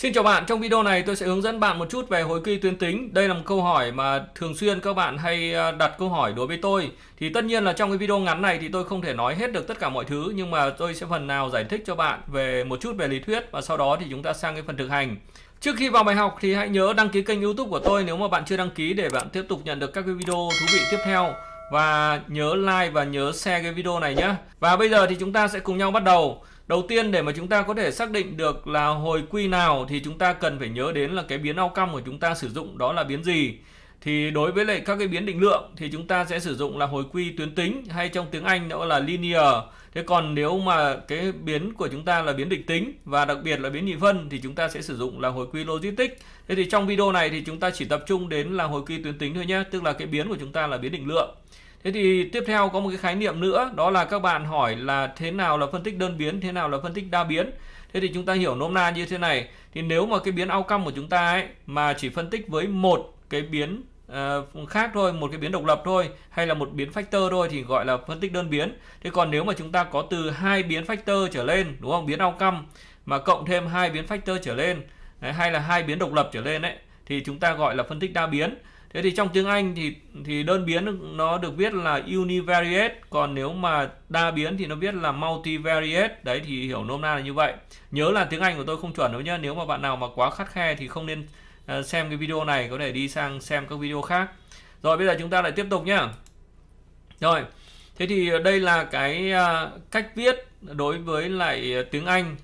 Xin chào bạn, trong video này tôi sẽ hướng dẫn bạn một chút về hồi quy tuyến tính. Đây là một câu hỏi mà thường xuyên các bạn hay à, đặt câu hỏi đối với tôi. Thì tất nhiên là trong cái video ngắn này thì tôi không thể nói hết được tất cả mọi thứ nhưng mà tôi sẽ phần nào giải thích cho bạn về một chút về lý thuyết và sau đó thì chúng ta sang cái phần thực hành. Trước khi vào bài học thì hãy nhớ đăng ký kênh YouTube của tôi nếu mà bạn chưa đăng ký để bạn tiếp tục nhận được các cái video thú vị tiếp theo và nhớ like và nhớ share cái video này nhé. Và bây giờ thì chúng ta sẽ cùng nhau bắt đầu. Đầu tiên để mà chúng ta có thể xác định được là hồi quy nào thì chúng ta cần phải nhớ đến là cái biến outcome của chúng ta sử dụng đó là biến gì. Thì đối với lại các cái biến định lượng thì chúng ta sẽ sử dụng là hồi quy tuyến tính hay trong tiếng Anh đó là linear. Thế còn nếu mà cái biến của chúng ta là biến định tính và đặc biệt là biến nhị phân thì chúng ta sẽ sử dụng là hồi quy logistic. Thế thì trong video này thì chúng ta chỉ tập trung đến là hồi quy tuyến tính thôi nhé, tức là cái biến của chúng ta là biến định lượng. Thế thì tiếp theo có một cái khái niệm nữa đó là các bạn hỏi là thế nào là phân tích đơn biến, thế nào là phân tích đa biến. Thế thì chúng ta hiểu nôm na như thế này thì nếu mà cái biến outcome của chúng ta ấy mà chỉ phân tích với một cái biến uh, khác thôi, một cái biến độc lập thôi hay là một biến factor thôi thì gọi là phân tích đơn biến. Thế còn nếu mà chúng ta có từ hai biến factor trở lên đúng không? Biến outcome mà cộng thêm hai biến factor trở lên đấy, hay là hai biến độc lập trở lên đấy thì chúng ta gọi là phân tích đa biến Thế thì trong tiếng Anh thì thì đơn biến nó được viết là univariate, còn nếu mà đa biến thì nó viết là multivariate. Đấy thì hiểu nôm na là như vậy. Nhớ là tiếng Anh của tôi không chuẩn đâu nhá. Nếu mà bạn nào mà quá khắt khe thì không nên ờ, xem cái video này, có thể đi sang xem các video khác. Rồi bây giờ chúng ta lại tiếp tục nhá. Rồi. Thế thì đây là cái ờ, cách viết đối với lại ờ, tiếng Anh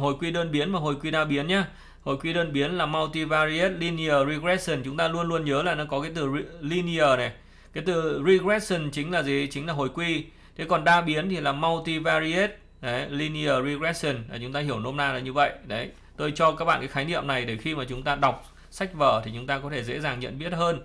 hồi quy đơn biến và hồi quy đa biến nhá. Hồi quy đơn biến là multivariate linear regression chúng ta luôn luôn nhớ là nó có cái từ linear này. Cái từ regression chính là gì? Chính là hồi quy. Thế còn đa biến thì là multivariate đấy, linear regression. Đấy, chúng ta hiểu nôm na là như vậy. Đấy, tôi cho các bạn cái khái niệm này để khi mà chúng ta đọc sách vở thì chúng ta có thể dễ dàng nhận biết hơn.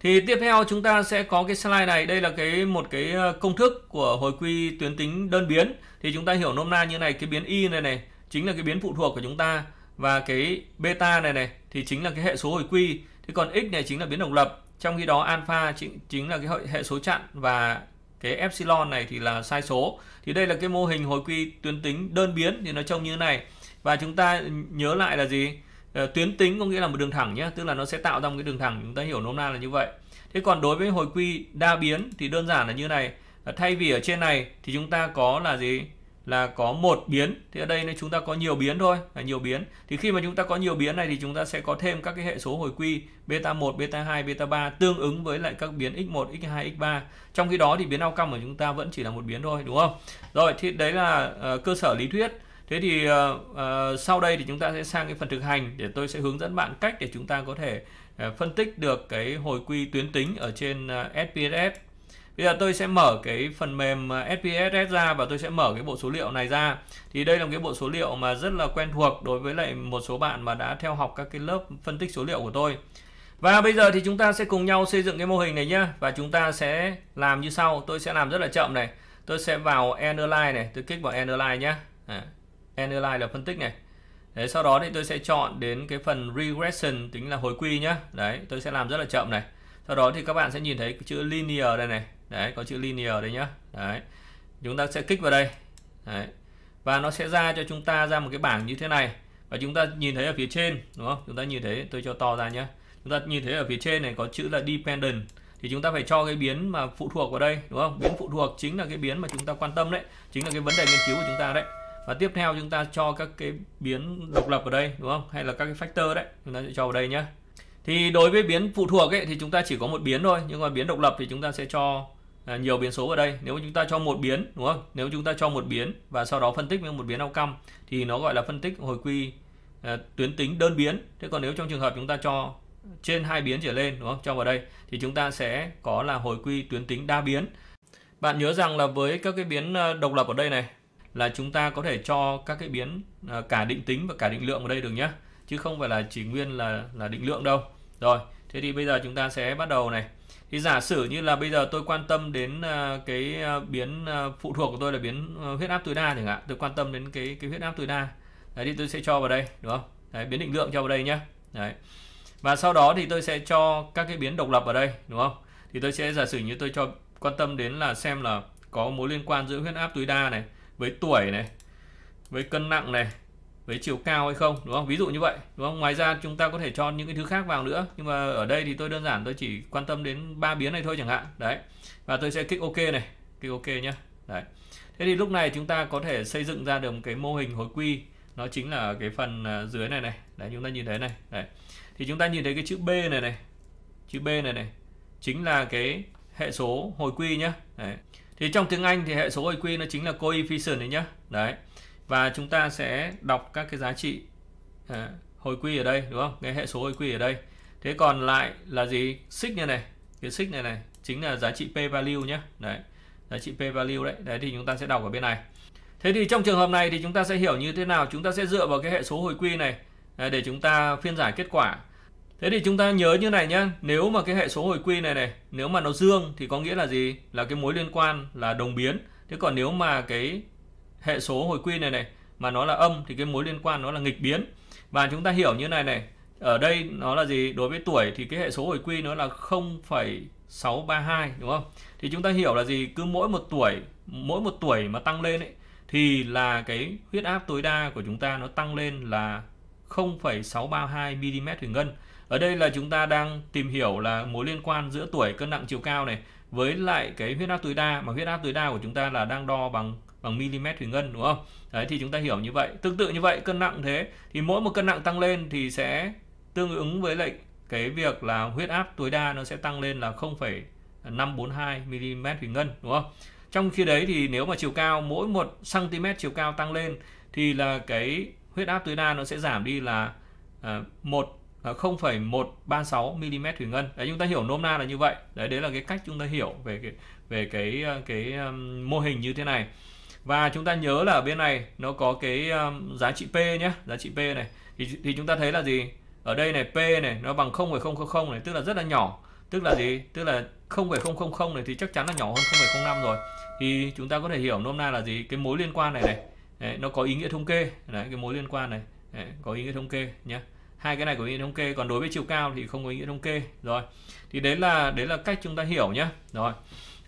Thì tiếp theo chúng ta sẽ có cái slide này, đây là cái một cái ờ, công thức của hồi quy tuyến tính đơn biến. Thì chúng ta hiểu nôm na như này, cái biến y này này chính là cái biến phụ thuộc của chúng ta và cái beta này này thì chính là cái hệ số hồi quy thì còn x này chính là biến độc lập trong khi đó alpha chính chính là cái hệ số chặn và cái epsilon này thì là sai số thì đây là cái mô hình hồi quy tuyến tính đơn biến thì nó trông như thế này và chúng ta nhớ lại là gì ờ, tuyến tính có nghĩa là một đường thẳng nhé tức là nó sẽ tạo ra một cái đường thẳng chúng ta hiểu nôm na là như vậy thế còn đối với hồi quy đa biến thì đơn giản là như này ờ, thay vì ở trên này thì chúng ta có là gì là có một biến thì ở đây chúng ta có nhiều biến thôi là nhiều biến thì khi mà chúng ta có nhiều biến này thì chúng ta sẽ có thêm các cái hệ số hồi quy beta 1 beta 2 beta 3 tương ứng với lại các biến x1 x2 x3 trong khi đó thì biến outcome của chúng ta vẫn chỉ là một biến thôi đúng không rồi thì đấy là uh, cơ sở lý thuyết thế thì uh, uh, sau đây thì chúng ta sẽ sang cái phần thực hành để tôi sẽ hướng dẫn bạn cách để chúng ta có thể uh, phân tích được cái hồi quy tuyến tính ở trên uh, SPSS bây giờ tôi sẽ mở cái phần mềm SPSS à, ra và tôi sẽ mở cái bộ số liệu này ra thì đây là cái bộ số liệu mà rất là quen thuộc đối với lại một số bạn mà đã theo học các cái lớp phân tích số liệu của tôi và bây giờ thì chúng ta sẽ cùng nhau xây dựng cái mô hình này nhá và chúng ta sẽ làm như sau tôi sẽ làm rất là chậm này tôi sẽ vào Analyze này tôi kích vào Analyze nhá à, Analyze là phân tích này Đấy, sau đó thì tôi sẽ chọn đến cái phần regression tính là hồi quy nhá. Đấy, tôi sẽ làm rất là chậm này. Sau đó thì các bạn sẽ nhìn thấy chữ linear đây này đấy có chữ linear đấy nhá đấy chúng ta sẽ kích vào đây đấy và nó sẽ ra cho chúng ta ra một cái bảng như thế này và chúng ta nhìn thấy ở phía trên đúng không chúng ta nhìn thấy tôi cho to ra nhá. chúng ta nhìn thấy ở phía trên này có chữ là dependent thì chúng ta phải cho cái biến mà phụ thuộc vào đây đúng không biến phụ thuộc chính là cái biến mà chúng ta quan tâm đấy chính là cái vấn đề nghiên cứu của chúng ta đấy và tiếp theo chúng ta cho các cái biến độc lập ở đây đúng không hay là các cái factor đấy chúng ta sẽ cho vào đây nhá. thì đối với biến phụ thuộc ấy thì chúng ta chỉ có một biến thôi nhưng mà biến độc lập thì chúng ta sẽ cho À, nhiều biến số ở đây nếu chúng ta cho một biến đúng không nếu chúng ta cho một biến và sau đó phân tích với một biến outcome thì nó gọi là phân tích hồi quy à, tuyến tính đơn biến thế còn nếu trong trường hợp chúng ta cho trên hai biến trở lên đúng không cho vào đây thì chúng ta sẽ có là hồi quy tuyến tính đa biến bạn nhớ rằng là với các cái biến à, độc lập ở đây này là chúng ta có thể cho các cái biến cả định tính và cả định lượng ở đây được nhé chứ không phải là chỉ nguyên là là định lượng đâu rồi thế thì bây giờ chúng ta sẽ bắt đầu này thì giả sử như là bây giờ tôi quan tâm đến à, cái à, biến à, phụ thuộc của tôi là biến huyết áp tối đa chẳng hạn tôi quan tâm đến cái cái huyết áp tối đa đấy thì tôi sẽ cho vào đây đúng không đấy, biến định lượng cho vào đây nhé đấy và sau đó thì tôi sẽ cho các cái biến độc lập vào đây đúng không thì tôi sẽ giả sử như tôi cho quan tâm đến là xem là có mối liên quan giữa huyết áp tối đa này với tuổi này với cân nặng này với chiều cao hay không đúng không ví dụ như vậy đúng không ngoài ra chúng ta có thể cho những cái thứ khác vào nữa nhưng mà ở đây thì tôi đơn giản tôi chỉ quan tâm đến ba biến này thôi chẳng hạn đấy và tôi sẽ kích ok này kích ok nhé đấy thế thì lúc này chúng ta có thể xây dựng ra được một cái mô hình hồi quy nó chính là cái phần à, dưới này này đấy chúng ta nhìn thấy này đấy thì chúng ta nhìn thấy cái chữ b này này chữ b này này chính là cái hệ số hồi quy nhá đấy. thì trong tiếng anh thì hệ số hồi quy nó chính là coefficient đấy nhá đấy và chúng ta sẽ đọc các cái giá trị à, hồi quy ở đây đúng không cái hệ số hồi quy ở đây thế còn lại là gì xích như này cái xích này này chính là giá trị p value nhé đấy giá trị p value đấy đấy thì chúng ta sẽ đọc ở bên này thế thì trong trường hợp này thì chúng ta sẽ hiểu như thế nào chúng ta sẽ dựa vào cái hệ số hồi quy này à, để chúng ta phiên giải kết quả thế thì chúng ta nhớ như này nhé nếu mà cái hệ số hồi quy này này nếu mà nó dương thì có nghĩa là gì là cái mối liên quan là đồng biến thế còn nếu mà cái hệ số hồi quy này này mà nó là âm thì cái mối liên quan nó là nghịch biến và chúng ta hiểu như này này ở đây nó là gì đối với tuổi thì cái hệ số hồi quy nó là 0,632 đúng không thì chúng ta hiểu là gì cứ mỗi một tuổi mỗi một tuổi mà tăng lên ấy, thì là cái huyết áp tối đa của chúng ta nó tăng lên là 0,632 mm thủy ngân ở đây là chúng ta đang tìm hiểu là mối liên quan giữa tuổi cân nặng chiều cao này với lại cái huyết áp tối đa mà huyết áp tối đa của chúng ta là đang đo bằng bằng mm thủy ngân đúng không đấy thì chúng ta hiểu như vậy tương tự như vậy cân nặng thế thì mỗi một cân nặng tăng lên thì sẽ tương ứng với lại cái việc là huyết áp tối đa nó sẽ tăng lên là 0,542 mm thủy ngân đúng không trong khi đấy thì nếu mà chiều cao mỗi 1 cm chiều cao tăng lên thì là cái huyết áp tối đa nó sẽ giảm đi là 1 0,136 mm thủy ngân. Đấy chúng ta hiểu nôm na là như vậy. Đấy đấy là cái cách chúng ta hiểu về cái về cái ờ, cái mô hình như thế này và chúng ta nhớ là ở bên này nó có cái um, giá trị P nhé giá trị P này thì, thì chúng ta thấy là gì ở đây này P này nó bằng 0,000 này tức là rất là nhỏ tức là gì tức là 0,000 này thì chắc chắn là nhỏ hơn 0,05 rồi thì chúng ta có thể hiểu nôm na là gì cái mối liên quan này này Đấy, nó có ý nghĩa thống kê Đấy, cái mối liên quan này Đấy, có ý nghĩa thống kê nhé hai cái này có ý nghĩa thống kê còn đối với chiều cao thì không có ý nghĩa thống kê rồi thì đấy là đấy là cách chúng ta hiểu nhé rồi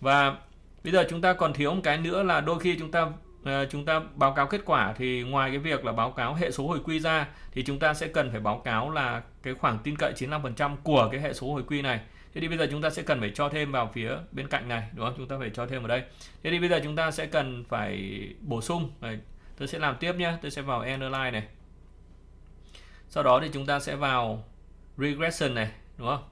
và bây giờ chúng ta còn thiếu một cái nữa là đôi khi chúng ta ờ, chúng ta báo cáo kết quả thì ngoài cái việc là báo cáo hệ số hồi quy ra thì chúng ta sẽ cần phải báo cáo là cái khoảng tin cậy 95% của cái hệ số hồi quy này. Thế thì bây giờ chúng ta sẽ cần phải cho thêm vào phía bên cạnh này đúng không? Chúng ta phải cho thêm vào đây. Thế thì bây giờ chúng ta sẽ cần phải bổ sung. Đấy, tôi sẽ làm tiếp nhé. Tôi sẽ vào Analyze này. Sau đó thì chúng ta sẽ vào Regression này đúng không?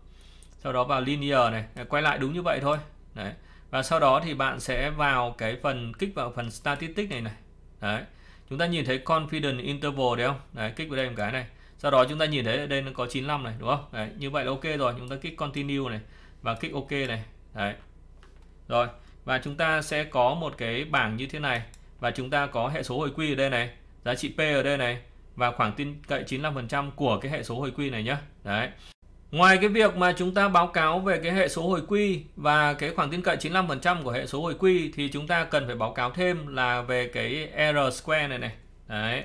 Sau đó vào Linear này. Quay lại đúng như vậy thôi. Đấy và sau đó thì bạn sẽ vào cái phần kích vào phần statistic này này đấy chúng ta nhìn thấy confidence interval đấy không đấy kích vào đây một cái này sau đó chúng ta nhìn thấy ở đây nó có 95 này đúng không đấy như vậy là ok rồi chúng ta kích continue này và kích ok này đấy rồi và chúng ta sẽ có một cái bảng như thế này và chúng ta có hệ số hồi quy ở đây này giá trị P ở đây này và khoảng tin cậy 95% của cái hệ số hồi quy này nhá đấy Ngoài cái việc mà chúng ta báo cáo về cái hệ số hồi quy và cái khoảng tin cậy 95% của hệ số hồi quy thì chúng ta cần phải báo cáo thêm là về cái error square này này. Đấy.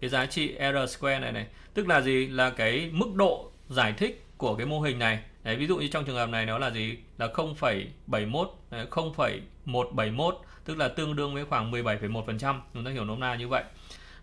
Cái giá trị error square này này, tức là gì? Là cái mức độ giải thích của cái mô hình này. Đấy, ví dụ như trong trường hợp này nó là gì? Là 0,71 0,171 tức là tương đương với khoảng 17,1%. Chúng ta hiểu nôm na như vậy.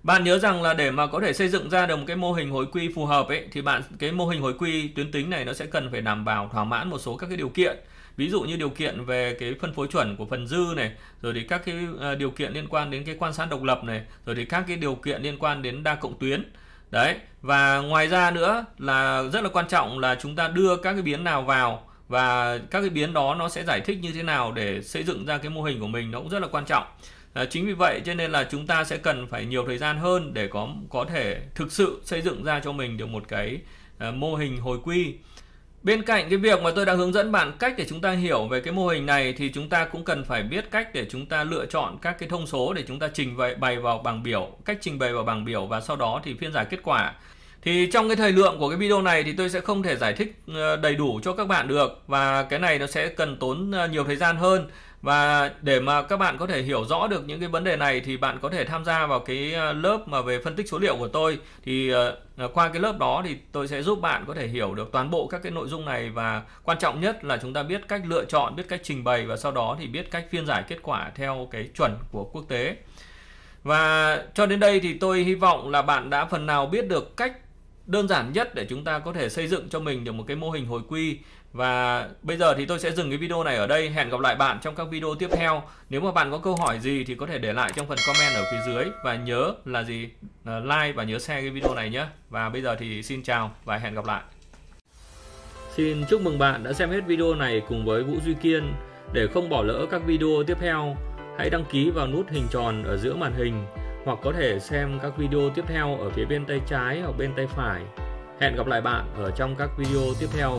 Bạn nhớ rằng là để mà có thể xây dựng ra được một cái mô hình hồi quy phù hợp ấy thì bạn cái mô hình hồi quy tuyến tính này nó sẽ cần phải đảm bảo thỏa mãn một số các cái điều kiện. Ví dụ như điều kiện về cái phân phối chuẩn của phần dư này, rồi thì các cái ờ, điều kiện liên quan đến cái quan sát độc lập này, rồi thì các cái điều kiện liên quan đến đa cộng tuyến. Đấy, và ngoài ra nữa là rất là quan trọng là chúng ta đưa các cái biến nào vào và các cái biến đó nó sẽ giải thích như thế nào để xây dựng ra cái mô hình của mình nó cũng rất là quan trọng à, chính vì vậy cho nên là chúng ta sẽ cần phải nhiều thời gian hơn để có có thể thực sự xây dựng ra cho mình được một cái à, mô hình hồi quy bên cạnh cái việc mà tôi đã hướng dẫn bạn cách để chúng ta hiểu về cái mô hình này thì chúng ta cũng cần phải biết cách để chúng ta lựa chọn các cái thông số để chúng ta trình bày, bày vào bảng biểu cách trình bày vào bảng biểu và sau đó thì phiên giải kết quả thì trong cái thời lượng của cái video này thì tôi sẽ không thể giải thích ờ, đầy đủ cho các bạn được và cái này nó sẽ cần tốn ờ, nhiều thời gian hơn và để mà các bạn có thể hiểu rõ được những cái vấn đề này thì bạn có thể tham gia vào cái ờ, lớp mà về phân tích số liệu của tôi thì qua cái lớp đó thì tôi sẽ giúp bạn có thể hiểu được toàn bộ các cái nội dung này và quan trọng nhất là chúng ta biết cách lựa chọn, biết cách trình bày và sau đó thì biết cách phiên giải kết quả theo cái chuẩn của quốc tế. Và cho đến đây thì tôi hy vọng là bạn đã phần nào biết được cách đơn giản nhất để chúng ta có thể xây dựng cho mình được một cái mô hình hồi quy và bây giờ thì tôi sẽ dừng cái video này ở đây hẹn gặp lại bạn trong các video tiếp theo nếu mà bạn có câu hỏi gì thì có thể để lại trong phần comment ở phía dưới và nhớ là gì ờ, like và nhớ share cái video này nhé và bây giờ thì xin chào và hẹn gặp lại xin chúc mừng bạn đã xem hết video này cùng với Vũ Duy Kiên để không bỏ lỡ các video tiếp theo hãy đăng ký vào nút hình tròn ở giữa màn hình hoặc có thể xem các video tiếp theo ở phía bên tay trái hoặc bên tay phải. Hẹn gặp lại bạn ở trong các video tiếp theo.